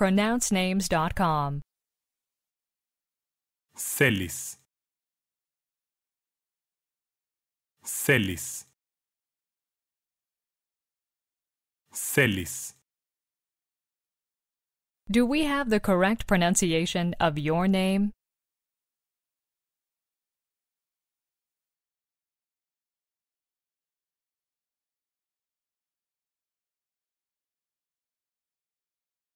pronouncenames.com. Celis. Celis. Celis. Do we have the correct pronunciation of your name?